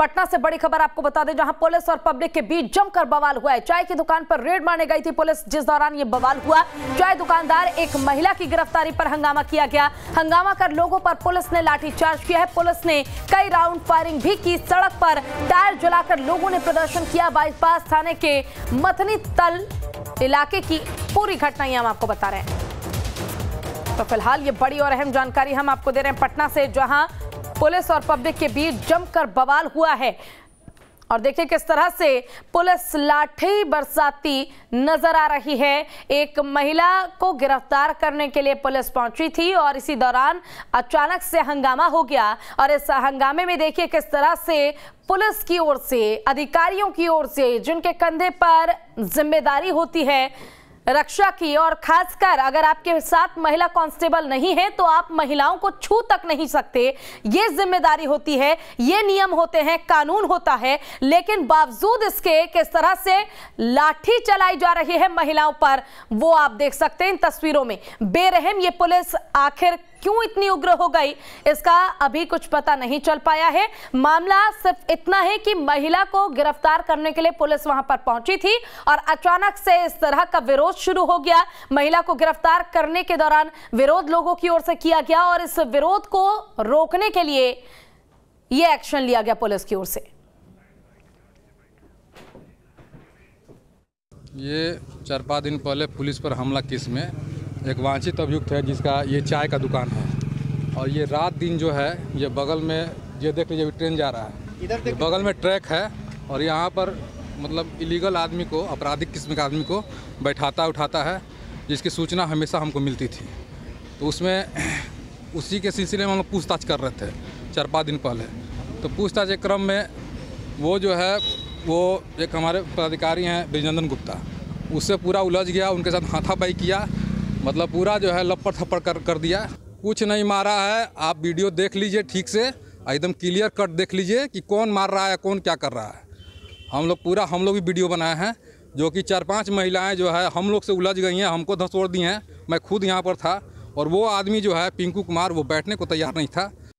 पटना से बड़ी खबर आपको बता दें जहां पुलिस और पब्लिक के बीच जमकर बवाल हुआ है चाय की दुकान पर रेड मारने गई थी पुलिस जिस दौरान ये बवाल हुआ चाय दुकानदार एक महिला की गिरफ्तारी पर हंगामा किया गया हंगामा कर लोगों पर पुलिस ने लाठीचार्ज किया है पुलिस ने कई राउंड फायरिंग भी की सड़क पर टायर जलाकर लोगों ने प्रदर्शन किया बाईपास थाने के मथनी तल इलाके की पूरी घटना ही हम आपको बता रहे हैं तो फिलहाल ये बड़ी और अहम जानकारी हम आपको दे रहे हैं पटना से जहां पुलिस और पब्लिक के बीच जमकर बवाल हुआ है और देखिए किस तरह से पुलिस लाठी बरसाती नजर आ रही है एक महिला को गिरफ्तार करने के लिए पुलिस पहुंची थी और इसी दौरान अचानक से हंगामा हो गया और इस हंगामे में देखिए किस तरह से पुलिस की ओर से अधिकारियों की ओर से जिनके कंधे पर जिम्मेदारी होती है रक्षा की और खासकर अगर आपके साथ महिला कांस्टेबल नहीं है तो आप महिलाओं को छू तक नहीं सकते ये जिम्मेदारी होती है ये नियम होते हैं कानून होता है लेकिन बावजूद इसके किस तरह से लाठी चलाई जा रही है महिलाओं पर वो आप देख सकते हैं इन तस्वीरों में बेरहम ये पुलिस आखिर क्यों इतनी उग्र हो गई इसका अभी कुछ पता नहीं चल पाया है मामला सिर्फ इतना है कि महिला को गिरफ्तार करने के लिए पुलिस वहां पर पहुंची थी और अचानक से इस तरह का विरोध शुरू हो गया महिला को गिरफ्तार करने के दौरान विरोध लोगों की ओर से किया गया और इस विरोध को रोकने के लिए यह एक्शन लिया गया पुलिस की ओर से ये चार पाँच दिन पहले पुलिस पर हमला किस में एक वांछित अभियुक्त है जिसका ये चाय का दुकान है और ये रात दिन जो है ये बगल में ये देख लीजिए अभी ट्रेन जा रहा है इधर बगल में ट्रैक है और यहाँ पर मतलब इलीगल आदमी को आपराधिक किस्म के आदमी को बैठाता उठाता है जिसकी सूचना हमेशा हमको मिलती थी तो उसमें उसी के सिलसिले में हम पूछताछ कर रहे थे चार पाँच दिन पहले तो पूछताछ के क्रम में वो जो है वो एक हमारे पदाधिकारी हैं ब्रिजनंदन गुप्ता उससे पूरा उलझ गया उनके साथ हाथापाई किया मतलब पूरा जो है लपड़ थप्पड़ कर कर दिया कुछ नहीं मारा है आप वीडियो देख लीजिए ठीक से एकदम क्लियर कट देख लीजिए कि कौन मार रहा है कौन क्या कर रहा है हम लोग पूरा हम लोग भी वीडियो बनाए हैं जो कि चार पांच महिलाएं जो है हम लोग से उलझ गई हैं हमको धसोड़ दी हैं मैं खुद यहाँ पर था और वो आदमी जो है पिंकू कुमार वो बैठने को तैयार नहीं था